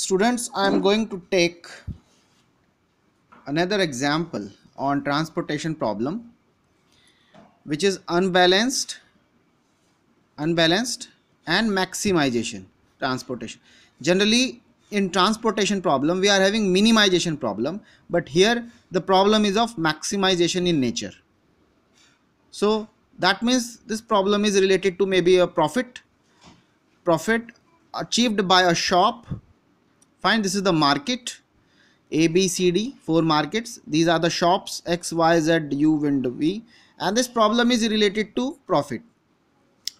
students I am going to take another example on transportation problem which is unbalanced unbalanced and maximization transportation generally in transportation problem we are having minimization problem but here the problem is of maximization in nature so that means this problem is related to maybe a profit profit achieved by a shop fine this is the market a b c d four markets these are the shops x y z u and v and this problem is related to profit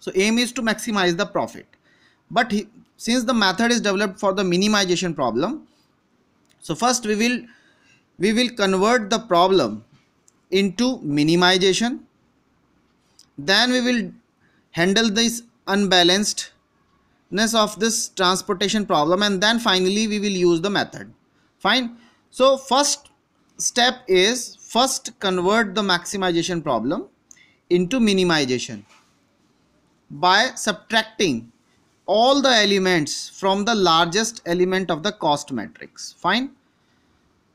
so aim is to maximize the profit but he, since the method is developed for the minimization problem so first we will we will convert the problem into minimization then we will handle this unbalanced ness of this transportation problem and then finally we will use the method fine so first step is first convert the maximization problem into minimization by subtracting all the elements from the largest element of the cost matrix fine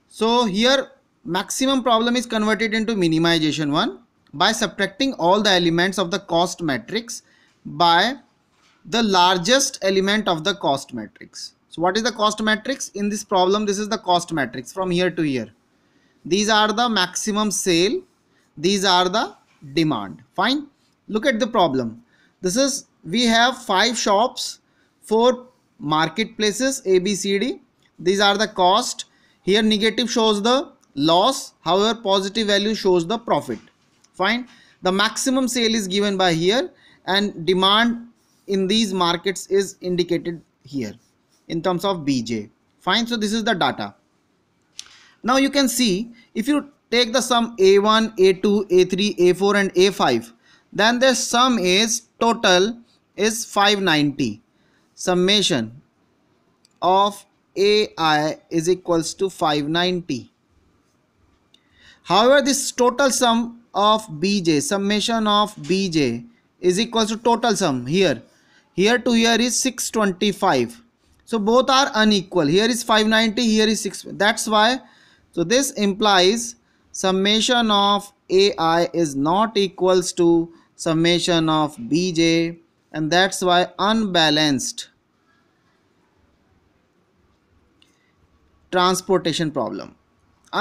so here maximum problem is converted into minimization one by subtracting all the elements of the cost matrix by the largest element of the cost matrix. So what is the cost matrix? In this problem, this is the cost matrix from here to here. These are the maximum sale. These are the demand. Fine. Look at the problem. This is, we have five shops, four marketplaces, A, B, C, D. These are the cost. Here negative shows the loss. However, positive value shows the profit. Fine. The maximum sale is given by here and demand in these markets is indicated here in terms of bj fine so this is the data now you can see if you take the sum a1 a2 a3 a4 and a5 then the sum is total is 590 summation of ai is equals to 590 however this total sum of bj summation of bj is equals to total sum here here to here is 625 so both are unequal here is 590 here is 6 that's why so this implies summation of ai is not equals to summation of bj and that's why unbalanced transportation problem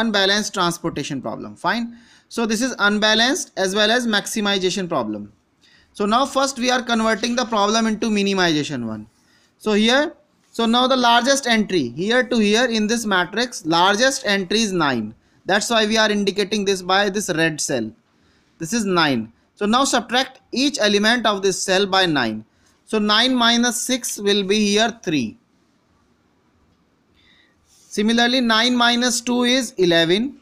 unbalanced transportation problem fine so this is unbalanced as well as maximization problem so now first we are converting the problem into minimization one. So here, so now the largest entry here to here in this matrix, largest entry is 9. That's why we are indicating this by this red cell. This is 9. So now subtract each element of this cell by 9. So 9 minus 6 will be here 3. Similarly 9 minus 2 is 11.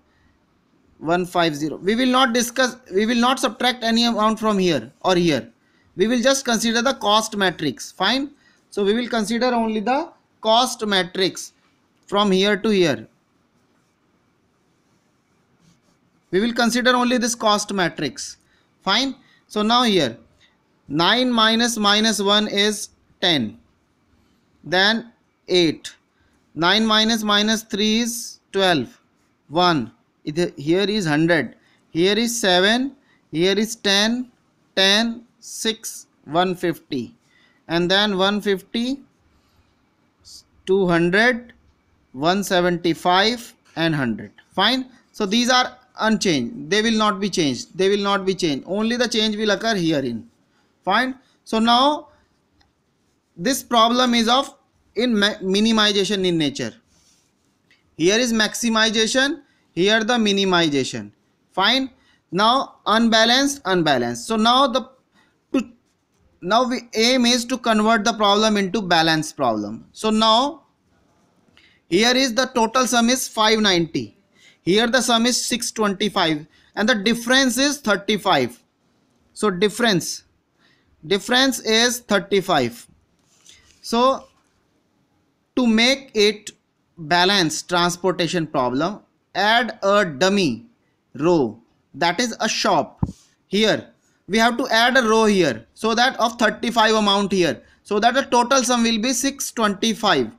150 we will not discuss we will not subtract any amount from here or here we will just consider the cost matrix fine so we will consider only the cost matrix from here to here we will consider only this cost matrix fine so now here 9 minus minus 1 is 10 then 8 9 minus minus 3 is 12 1 here is 100 here is 7 here is 10 10 6 150 and then 150 200 175 and 100 fine so these are unchanged they will not be changed they will not be changed only the change will occur herein fine so now this problem is of in minimization in nature here is maximization here the minimization. Fine. Now unbalanced, unbalanced. So now the to, now we aim is to convert the problem into balance problem. So now here is the total sum is 590. Here the sum is 625 and the difference is 35. So difference difference is 35. So to make it balanced transportation problem add a dummy row that is a shop here we have to add a row here so that of 35 amount here so that the total sum will be 625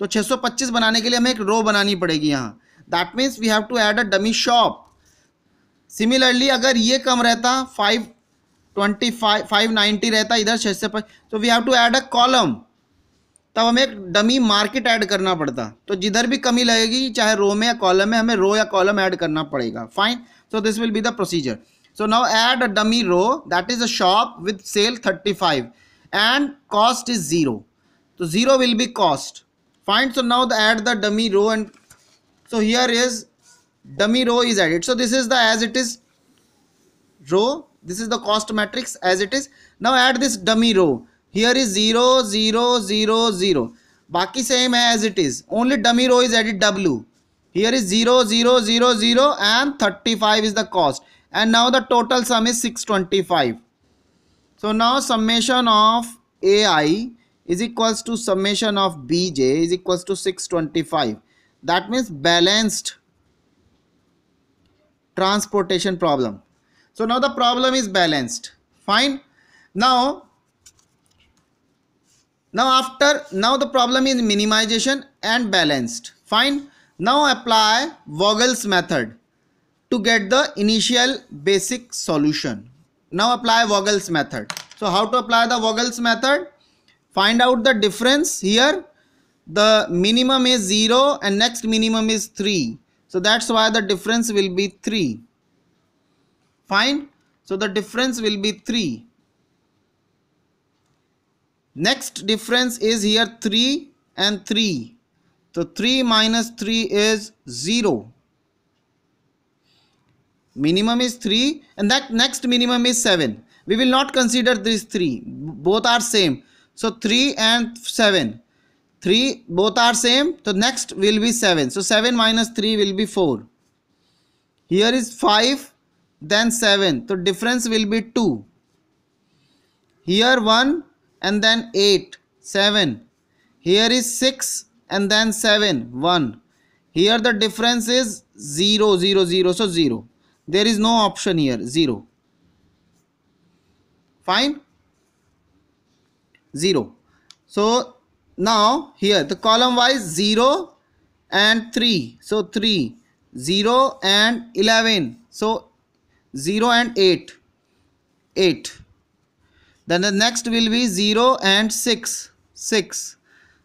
to 625 banane ke liye hame ek row banani padegi yahan that means we have to add a dummy shop similarly agar ye kam rehta five twenty five five ninety रहता इधर छः से तो we have to तब हमें एक dummy market add करना पड़ता तो जिधर भी कमी लगेगी चाहे रो में या कॉलम में हमें रो या कॉलम ऐड करना पड़ेगा fine so this will be the procedure so now add a dummy row that is a shop with sale thirty five and cost is zero तो zero will be cost fine so now add the dummy row and so here is dummy row is added so this is the as it is row this is the cost matrix as it is now add this dummy row here is 0 0 0 0 baki same as it is only dummy row is added w here is 0 0 0 0 and 35 is the cost and now the total sum is 625 so now summation of ai is equals to summation of bj is equals to 625 that means balanced transportation problem so now the problem is balanced fine now now after now the problem is minimization and balanced fine now apply Vogel's method to get the initial basic solution now apply Vogel's method so how to apply the Vogel's method find out the difference here the minimum is 0 and next minimum is 3 so that's why the difference will be 3 fine so the difference will be 3 Next difference is here 3 and 3. So 3 minus 3 is 0. Minimum is 3 and that next minimum is 7. We will not consider this 3. Both are same. So 3 and 7. 3 both are same. So next will be 7. So 7 minus 3 will be 4. Here is 5 then 7. So difference will be 2. Here 1 and then 8, 7. Here is 6 and then 7, 1. Here the difference is 0, 0, 0, so 0. There is no option here, 0. Fine? 0. So now here the column wise 0 and 3. So 3, 0 and 11. So 0 and 8, 8. Then the next will be 0 and 6. 6.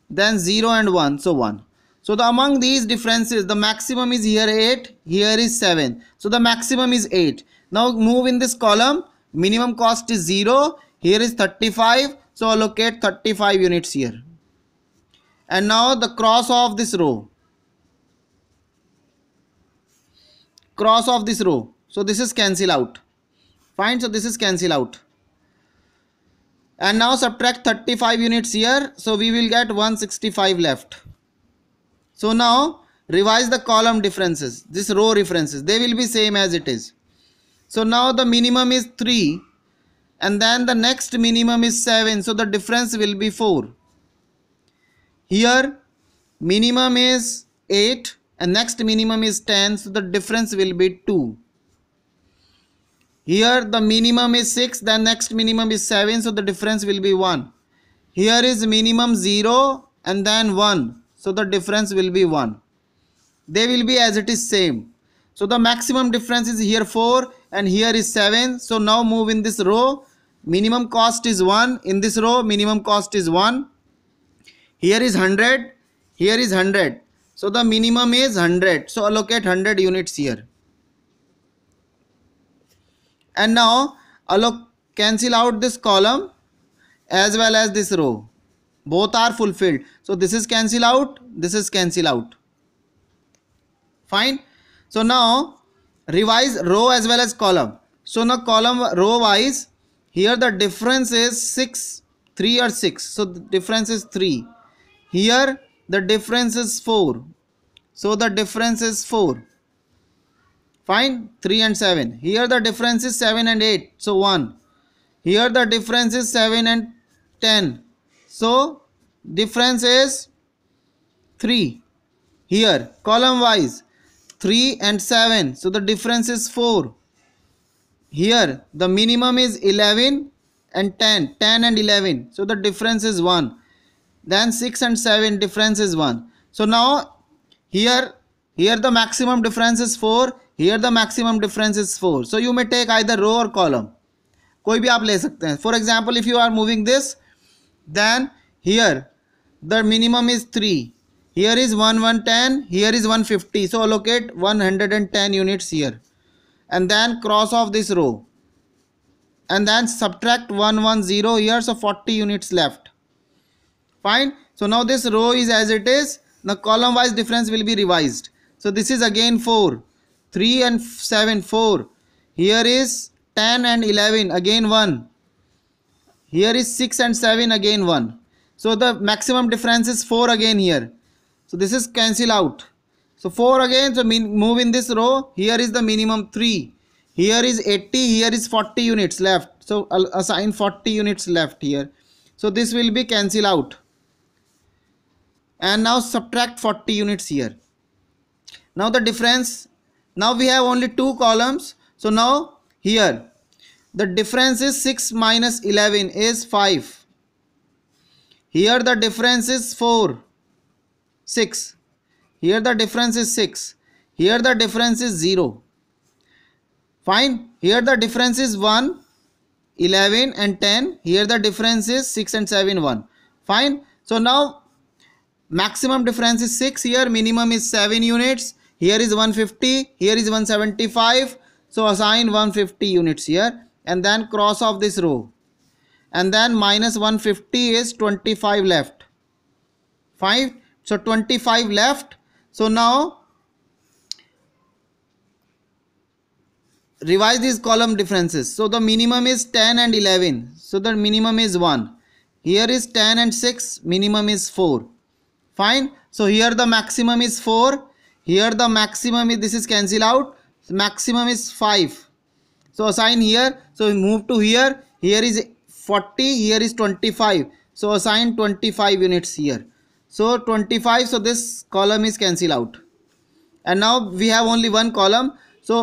Then 0 and 1. So 1. So the among these differences, the maximum is here 8, here is 7. So the maximum is 8. Now move in this column. Minimum cost is 0. Here is 35. So allocate 35 units here. And now the cross of this row. Cross of this row. So this is cancel out. Fine. So this is cancel out and now subtract 35 units here so we will get 165 left so now revise the column differences this row differences they will be same as it is so now the minimum is 3 and then the next minimum is 7 so the difference will be 4 here minimum is 8 and next minimum is 10 so the difference will be 2 here the minimum is 6, the next minimum is 7, so the difference will be 1. Here is minimum 0 and then 1, so the difference will be 1. They will be as it is same. So the maximum difference is here 4 and here is 7. So now move in this row. Minimum cost is 1. In this row, minimum cost is 1. Here is 100. Here is 100. So the minimum is 100. So allocate 100 units here and now I'll cancel out this column as well as this row both are fulfilled so this is cancel out this is cancel out fine so now revise row as well as column so now column row wise here the difference is 6 3 or 6 so the difference is 3 here the difference is 4 so the difference is 4 Fine. 3 and 7. Here the difference is 7 and 8. So 1. Here the difference is 7 and 10. So difference is 3. Here column wise 3 and 7. So the difference is 4. Here the minimum is 11 and 10. 10 and 11. So the difference is 1. Then 6 and 7 difference is 1. So now here here the maximum difference is 4 here the maximum difference is 4 so you may take either row or column कोई भी आप ले सकते हैं For example, if you are moving this, then here the minimum is three. Here is is one one ten here is one fifty so allocate one hundred and ten and then subtract 110 here so 40 units left fine so now this row is as it is the column wise difference will be revised so this is again 4 3 and 7, 4. Here is 10 and 11, again 1. Here is 6 and 7, again 1. So the maximum difference is 4 again here. So this is cancel out. So 4 again, so mean, move in this row. Here is the minimum 3. Here is 80, here is 40 units left. So assign 40 units left here. So this will be cancel out. And now subtract 40 units here. Now the difference now we have only two columns so now here the difference is 6 minus 11 is 5 here the difference is 4 6 here the difference is 6 here the difference is 0 fine here the difference is 1 11 and 10 here the difference is 6 and 7 1 fine so now maximum difference is 6 here minimum is 7 units here is 150 here is 175 so assign 150 units here and then cross off this row and then minus 150 is 25 left 5 so 25 left so now revise these column differences so the minimum is 10 and 11 so the minimum is 1 here is 10 and 6 minimum is 4 fine so here the maximum is 4 here the maximum is this is cancel out so maximum is 5 so assign here so we move to here here is 40 here is 25 so assign 25 units here so 25 so this column is cancel out and now we have only one column so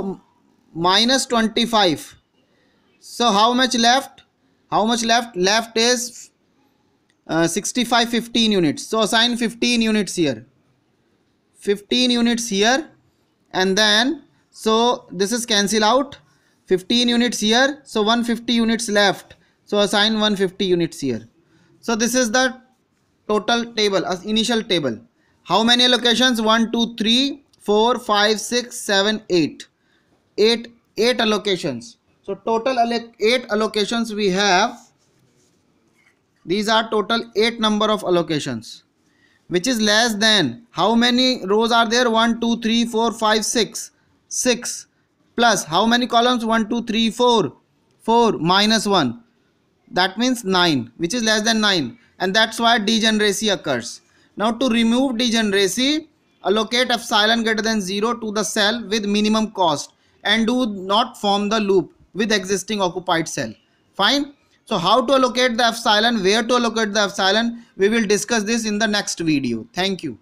minus 25 so how much left how much left left is uh, 65 15 units so assign 15 units here 15 units here and then so this is cancel out 15 units here so 150 units left so assign 150 units here so this is the total table as uh, initial table how many allocations 1 2 3 4 5 6 7 8 8 8 allocations so total 8 allocations we have these are total 8 number of allocations which is less than how many rows are there 1 2 3 4 5 6 6 plus how many columns 1 2 3 4 4 minus 1 that means 9 which is less than 9 and that's why degeneracy occurs now to remove degeneracy allocate epsilon greater than 0 to the cell with minimum cost and do not form the loop with existing occupied cell fine so how to allocate the epsilon, where to allocate the epsilon, we will discuss this in the next video. Thank you.